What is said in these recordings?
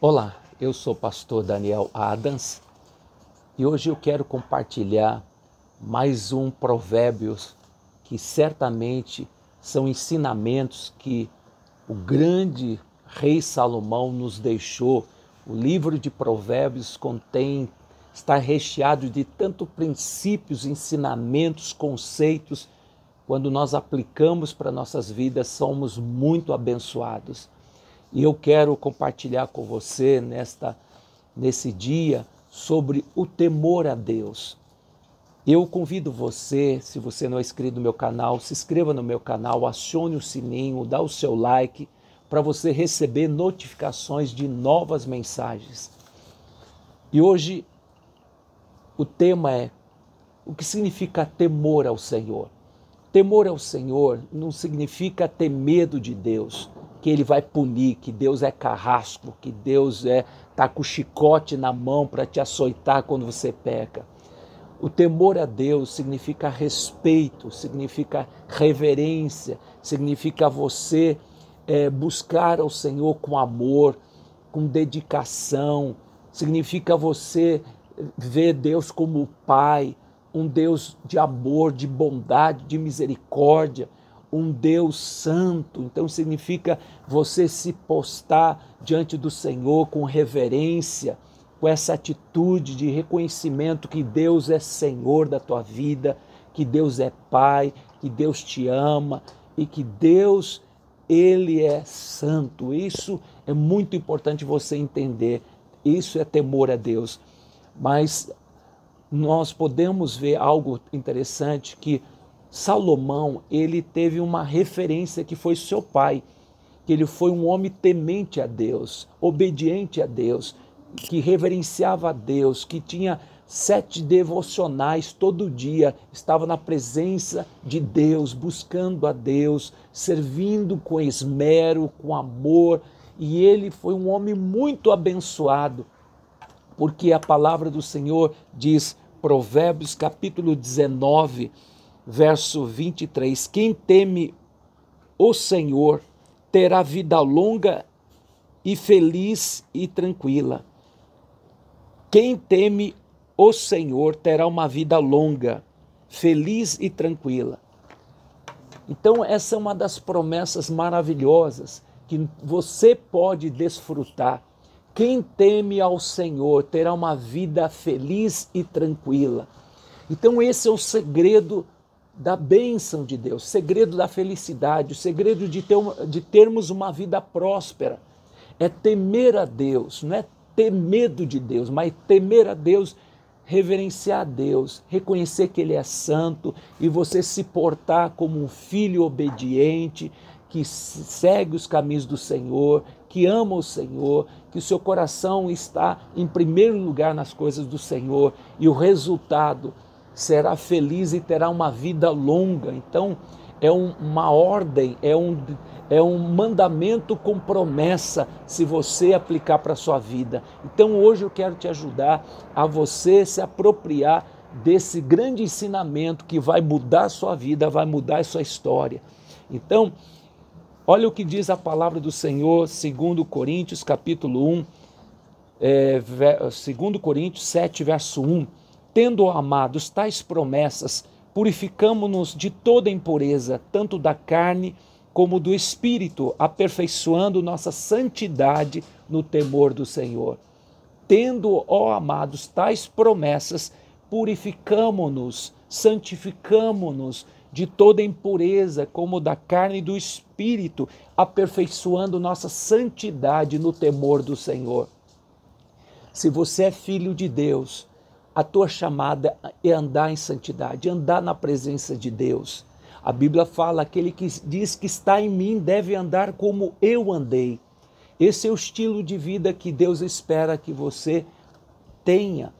Olá, eu sou o pastor Daniel Adams e hoje eu quero compartilhar mais um Provérbios que certamente são ensinamentos que o grande rei Salomão nos deixou. O livro de Provérbios contém está recheado de tanto princípios, ensinamentos, conceitos. Quando nós aplicamos para nossas vidas, somos muito abençoados. E eu quero compartilhar com você nesta nesse dia sobre o temor a Deus. Eu convido você, se você não é inscrito no meu canal, se inscreva no meu canal, acione o sininho, dá o seu like para você receber notificações de novas mensagens. E hoje o tema é o que significa temor ao Senhor. Temor ao Senhor não significa ter medo de Deus, que ele vai punir, que Deus é carrasco, que Deus é tá com o chicote na mão para te açoitar quando você peca. O temor a Deus significa respeito, significa reverência, significa você é, buscar ao Senhor com amor, com dedicação, significa você ver Deus como o Pai, um Deus de amor, de bondade, de misericórdia, um Deus santo. Então significa você se postar diante do Senhor com reverência, com essa atitude de reconhecimento que Deus é Senhor da tua vida, que Deus é Pai, que Deus te ama e que Deus ele é santo. Isso é muito importante você entender. Isso é temor a Deus. Mas nós podemos ver algo interessante que Salomão, ele teve uma referência que foi seu pai, que ele foi um homem temente a Deus, obediente a Deus, que reverenciava a Deus, que tinha sete devocionais todo dia, estava na presença de Deus, buscando a Deus, servindo com esmero, com amor, e ele foi um homem muito abençoado, porque a palavra do Senhor diz, Provérbios capítulo 19, verso 23. Quem teme o Senhor terá vida longa e feliz e tranquila. Quem teme o Senhor terá uma vida longa, feliz e tranquila. Então, essa é uma das promessas maravilhosas que você pode desfrutar. Quem teme ao Senhor terá uma vida feliz e tranquila. Então, esse é o segredo da bênção de Deus, segredo da felicidade, o segredo de, ter, de termos uma vida próspera. É temer a Deus, não é ter medo de Deus, mas temer a Deus, reverenciar a Deus, reconhecer que Ele é santo e você se portar como um filho obediente que segue os caminhos do Senhor, que ama o Senhor, que o seu coração está em primeiro lugar nas coisas do Senhor e o resultado será feliz e terá uma vida longa. Então, é uma ordem, é um, é um mandamento com promessa se você aplicar para a sua vida. Então, hoje eu quero te ajudar a você se apropriar desse grande ensinamento que vai mudar a sua vida, vai mudar a sua história. Então, olha o que diz a palavra do Senhor, segundo Coríntios, capítulo 1, é, 2 Coríntios 7, verso 1. Tendo, amados, tais promessas, purificamo-nos de toda impureza, tanto da carne como do espírito, aperfeiçoando nossa santidade no temor do Senhor. Tendo, ó amados, tais promessas, purificamo-nos, santificamo-nos de toda impureza, como da carne e do espírito, aperfeiçoando nossa santidade no temor do Senhor. Se você é filho de Deus, a tua chamada é andar em santidade, andar na presença de Deus. A Bíblia fala: aquele que diz que está em mim deve andar como eu andei. Esse é o estilo de vida que Deus espera que você tenha.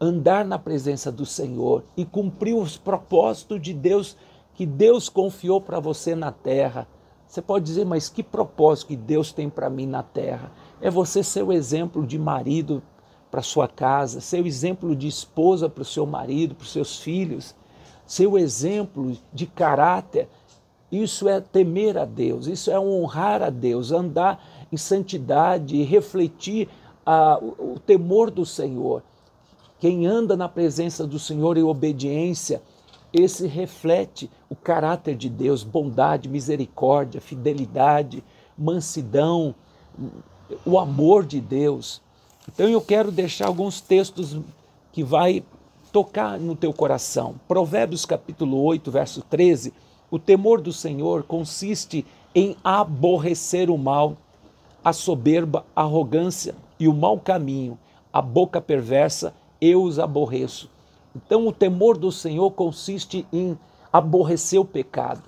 Andar na presença do Senhor e cumprir os propósitos de Deus que Deus confiou para você na terra. Você pode dizer, mas que propósito que Deus tem para mim na terra? É você ser o exemplo de marido para sua casa, ser o exemplo de esposa para o seu marido, para os seus filhos, ser o exemplo de caráter. Isso é temer a Deus, isso é honrar a Deus, andar em santidade e refletir a, ah, o, o temor do Senhor. Quem anda na presença do Senhor em obediência, esse reflete o caráter de Deus, bondade, misericórdia, fidelidade, mansidão, o amor de Deus. Então eu quero deixar alguns textos que vai tocar no teu coração. Provérbios capítulo 8, verso 13, o temor do Senhor consiste em aborrecer o mal, a soberba, a arrogância e o mau caminho, a boca perversa, eu os aborreço. Então o temor do Senhor consiste em aborrecer o pecado,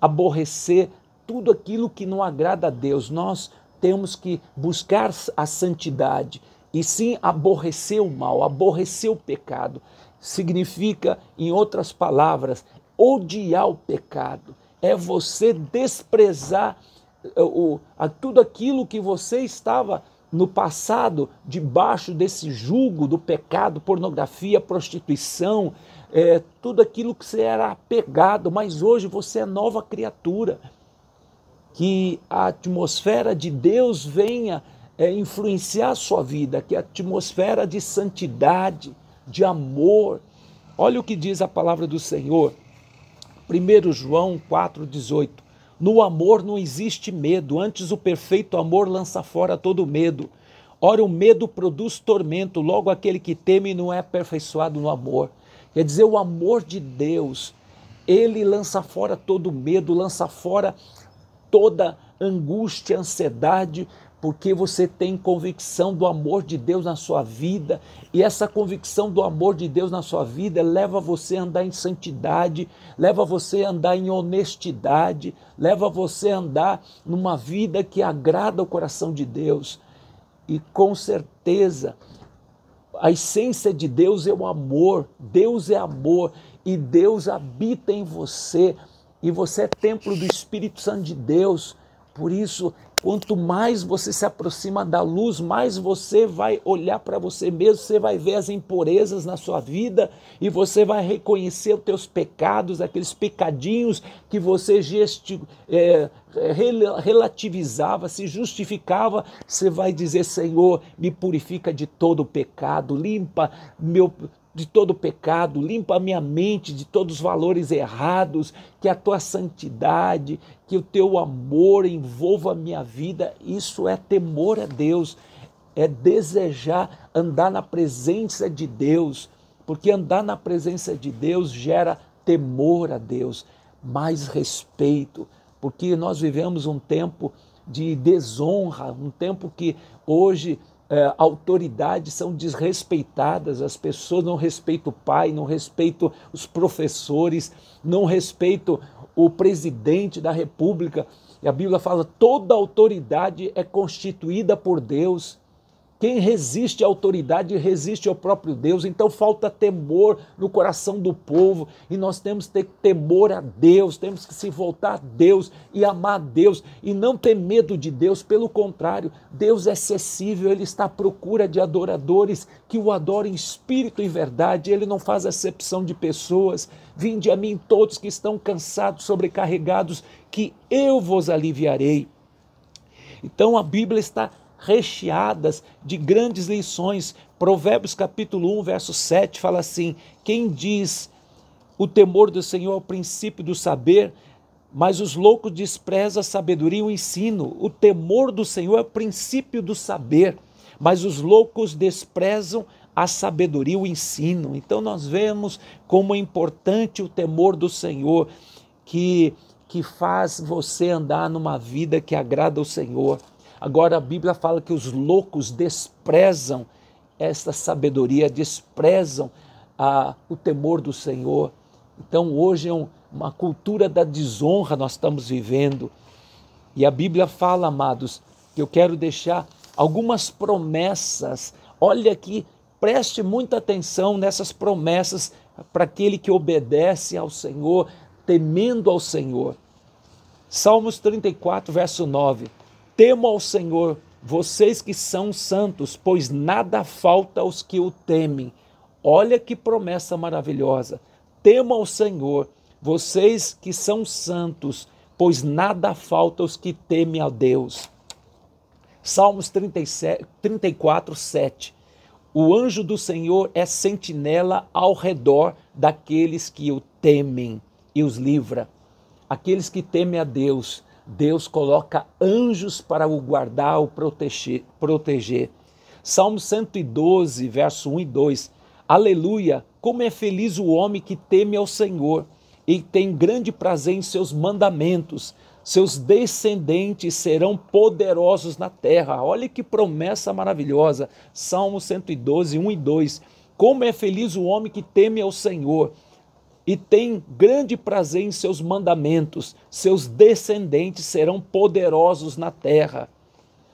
aborrecer tudo aquilo que não agrada a Deus. Nós temos que buscar a santidade, e sim aborrecer o mal, aborrecer o pecado. Significa, em outras palavras, odiar o pecado. É você desprezar eh, o, a tudo aquilo que você estava no passado debaixo desse jugo do pecado, pornografia, prostituição, é, tudo aquilo que você era apegado, mas hoje você é nova criatura. Que a atmosfera de Deus venha é, influenciar a sua vida, que é a atmosfera de santidade, de amor. Olha o que diz a palavra do Senhor. 1 João 4,18. No amor não existe medo, antes o perfeito amor lança fora todo medo. Ora, o medo produz tormento, logo aquele que teme não é aperfeiçoado no amor. Quer dizer, o amor de Deus, ele lança fora todo medo, lança fora toda angústia, ansiedade, porque você tem convicção do amor de Deus na sua vida, e essa convicção do amor de Deus na sua vida leva você a andar em santidade, leva você a andar em honestidade, leva você a andar numa vida que agrada o coração de Deus. E com certeza, a essência de Deus é o amor, Deus é amor e Deus habita em você, e você é templo do Espírito Santo de Deus por isso, quanto mais você se aproxima da luz, mais você vai olhar para você mesmo, você vai ver as impurezas na sua vida e você vai reconhecer os teus pecados, aqueles pecadinhos que você gestico, é, é relativizava, se justificava, você vai dizer: Senhor, me purifica de todo o pecado, limpa meu de todo pecado, limpa a minha mente de todos os valores errados, que a tua santidade, que o teu amor envolva a minha vida. Isso é temor a Deus, é desejar andar na presença de Deus, porque andar na presença de Deus gera temor a Deus, mais respeito, porque nós vivemos um tempo de desonra, um tempo que hoje é, autoridades são desrespeitadas, as pessoas não respeitam o pai, não respeitam os professores, não respeitam o presidente da república. E a Bíblia fala: toda autoridade é constituída por Deus. Quem resiste à autoridade resiste ao próprio Deus. Então falta temor no coração do povo e nós temos que ter temor a Deus, temos que se voltar a Deus e amar a Deus e não ter medo de Deus. Pelo contrário, Deus é acessível, ele está à procura de adoradores que o adorem em espírito e verdade. Ele não faz acepção de pessoas. Vinde a mim todos que estão cansados, sobrecarregados, que eu vos aliviarei. Então a Bíblia está recheadas de grandes lições. Provérbios capítulo 1, verso 7 fala assim: Quem diz o temor do Senhor é o princípio do saber, mas os loucos desprezam a sabedoria e o ensino. O temor do Senhor é o princípio do saber, mas os loucos desprezam a sabedoria e o ensino. Então nós vemos como é importante o temor do Senhor que que faz você andar numa vida que agrada ao Senhor. Agora a Bíblia fala que os loucos desprezam esta sabedoria, desprezam ah, o temor do Senhor. Então hoje é um, uma cultura da desonra nós estamos vivendo. E a Bíblia fala, amados, que eu quero deixar algumas promessas. Olha aqui, preste muita atenção nessas promessas para aquele que obedece ao Senhor, temendo ao Senhor. Salmos 34, verso 9. Temo ao Senhor, vocês que são santos, pois nada falta aos que o temem. Olha que promessa maravilhosa. Temo ao Senhor, vocês que são santos, pois nada falta aos que temem a Deus. Salmos 37, 34, 7. O anjo do Senhor é sentinela ao redor daqueles que o temem e os livra. Aqueles que temem a Deus Deus coloca anjos para o guardar, o proteger. proteger. Salmo 112, verso 1 e 2. Aleluia! Como é feliz o homem que teme ao Senhor e tem grande prazer em seus mandamentos. Seus descendentes serão poderosos na terra. Olha que promessa maravilhosa. Salmo 112, 1 e 2. Como é feliz o homem que teme ao Senhor e tem grande prazer em seus mandamentos. Seus descendentes serão poderosos na terra.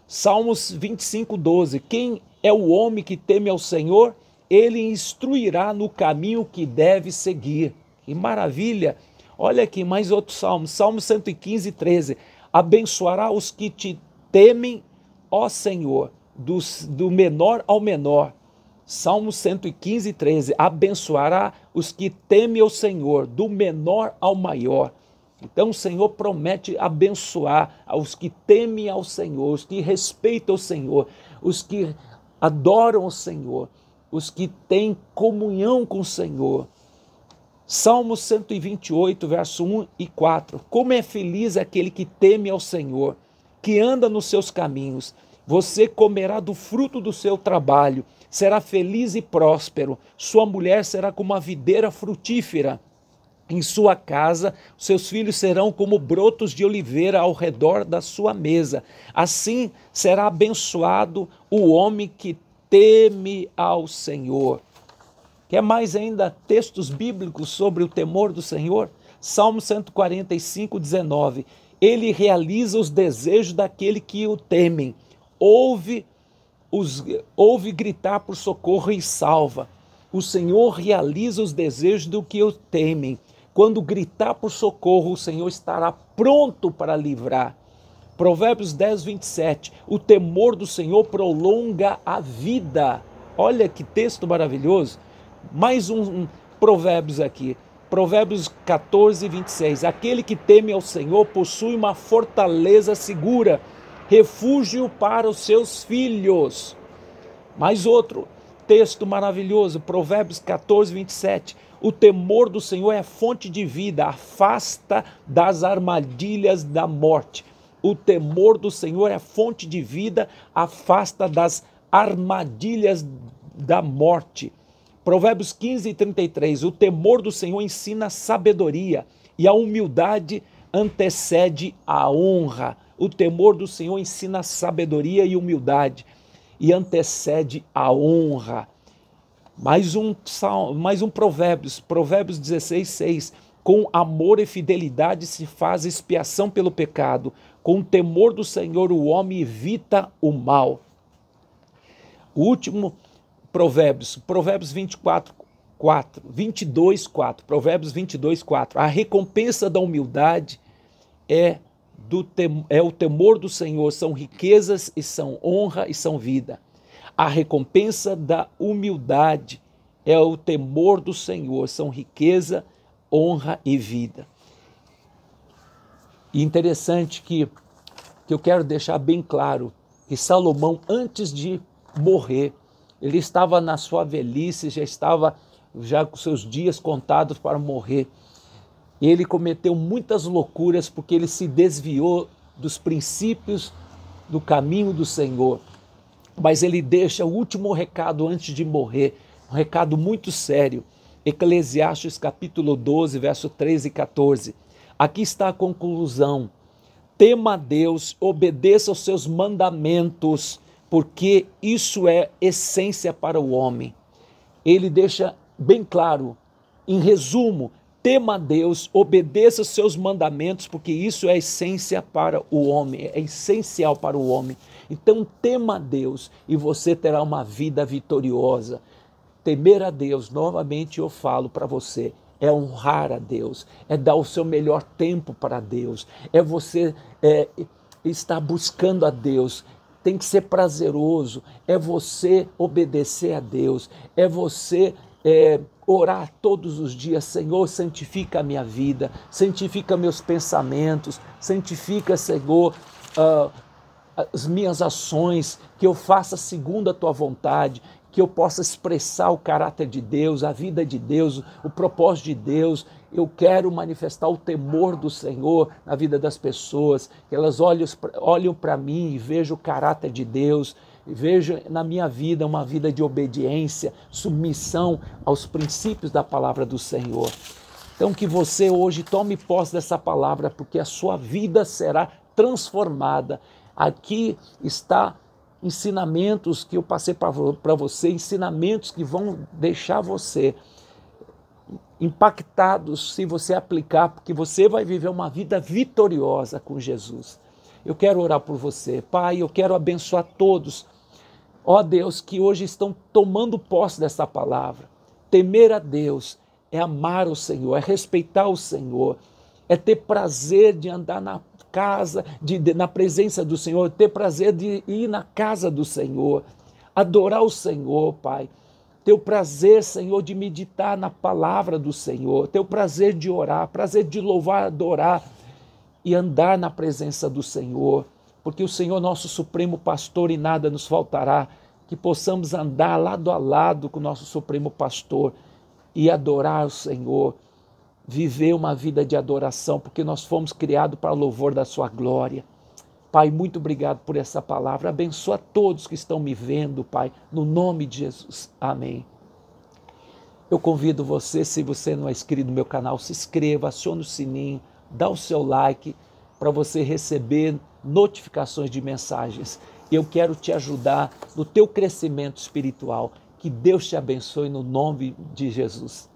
Salmos 25, 12. Quem é o homem que teme ao Senhor? Ele instruirá no caminho que deve seguir. Que maravilha! Olha aqui mais outro salmo, Salmo 115, 13. Abençoará os que te temem, ó Senhor, do, do menor ao menor Salmo 115, 13. Abençoará os que temem o Senhor, do menor ao maior. Então o Senhor promete abençoar aos que temem ao Senhor, os que respeitam o Senhor, os que adoram o Senhor, os que têm comunhão com o Senhor. Salmo 128, verso 1 e 4. Como é feliz aquele que teme ao Senhor, que anda nos seus caminhos. Você comerá do fruto do seu trabalho, será feliz e próspero. Sua mulher será como uma videira frutífera. Em sua casa, seus filhos serão como brotos de oliveira ao redor da sua mesa. Assim será abençoado o homem que teme ao Senhor. Quer mais ainda textos bíblicos sobre o temor do Senhor? Salmo 145, 19. Ele realiza os desejos daquele que o temem ouve, os, ouve gritar por socorro e salva. O Senhor realiza os desejos do que eu temem. Quando gritar por socorro, o Senhor estará pronto para livrar. Provérbios 10, 27. O temor do Senhor prolonga a vida. Olha que texto maravilhoso. Mais um, um Provérbios aqui. Provérbios 14, 26. Aquele que teme ao Senhor possui uma fortaleza segura refúgio para os seus filhos. Mais outro texto maravilhoso, Provérbios 14, 27. O temor do Senhor é fonte de vida, afasta das armadilhas da morte. O temor do Senhor é fonte de vida, afasta das armadilhas da morte. Provérbios 15, 33. O temor do Senhor ensina sabedoria e a humildade antecede a honra. O temor do Senhor ensina sabedoria e humildade e antecede a honra. Mais um, mais um Provérbios, Provérbios 16, 6. Com amor e fidelidade se faz expiação pelo pecado. Com o temor do Senhor o homem evita o mal. O último Provérbios, Provérbios 24, 4, 22, 4, Provérbios 22, 4. A recompensa da humildade é, do tem, é o temor do Senhor, são riquezas e são honra e são vida. A recompensa da humildade é o temor do Senhor, são riqueza, honra e vida. E interessante que, que eu quero deixar bem claro que Salomão, antes de morrer, ele estava na sua velhice, já estava já com seus dias contados para morrer. Ele cometeu muitas loucuras porque ele se desviou dos princípios do caminho do Senhor. Mas ele deixa o último recado antes de morrer, um recado muito sério. Eclesiastes capítulo 12, verso 13 e 14. Aqui está a conclusão. Tema a Deus, obedeça aos seus mandamentos, porque isso é essência para o homem. Ele deixa bem claro, em resumo, tema a Deus, obedeça os seus mandamentos, porque isso é essência para o homem, é essencial para o homem. Então tema a Deus e você terá uma vida vitoriosa. Temer a Deus, novamente eu falo para você, é honrar a Deus, é dar o seu melhor tempo para Deus, é você é, estar buscando a Deus, tem que ser prazeroso, é você obedecer a Deus, é você é, orar todos os dias, Senhor, santifica a minha vida, santifica meus pensamentos, santifica, Senhor, uh, as minhas ações, que eu faça segundo a tua vontade, que eu possa expressar o caráter de Deus, a vida de Deus, o propósito de Deus. Eu quero manifestar o temor do Senhor na vida das pessoas, que elas olhem para mim e vejam o caráter de Deus, vejo na minha vida uma vida de obediência, submissão aos princípios da palavra do Senhor. Então, que você hoje tome posse dessa palavra, porque a sua vida será transformada. Aqui está ensinamentos que eu passei para você, ensinamentos que vão deixar você impactado se você aplicar, porque você vai viver uma vida vitoriosa com Jesus. Eu quero orar por você. Pai, eu quero abençoar todos Ó Deus, que hoje estão tomando posse dessa palavra. Temer a Deus é amar o Senhor, é respeitar o Senhor, é ter prazer de andar na casa, de, de, na presença do Senhor, ter prazer de ir na casa do Senhor, adorar o Senhor, Pai. Ter o prazer, Senhor, de meditar na palavra do Senhor, ter o prazer de orar, prazer de louvar, adorar e andar na presença do Senhor porque o Senhor, nosso supremo pastor, e nada nos faltará, que possamos andar lado a lado com o nosso supremo pastor e adorar o Senhor, viver uma vida de adoração, porque nós fomos criados para o louvor da Sua glória. Pai, muito obrigado por essa palavra. Abençoa todos que estão me vendo, Pai, no nome de Jesus. Amém. Eu convido você, se você não é inscrito no meu canal, se inscreva, acione o sininho, dá o seu like para você receber notificações de mensagens. Eu quero te ajudar no teu crescimento espiritual. Que Deus te abençoe no nome de Jesus.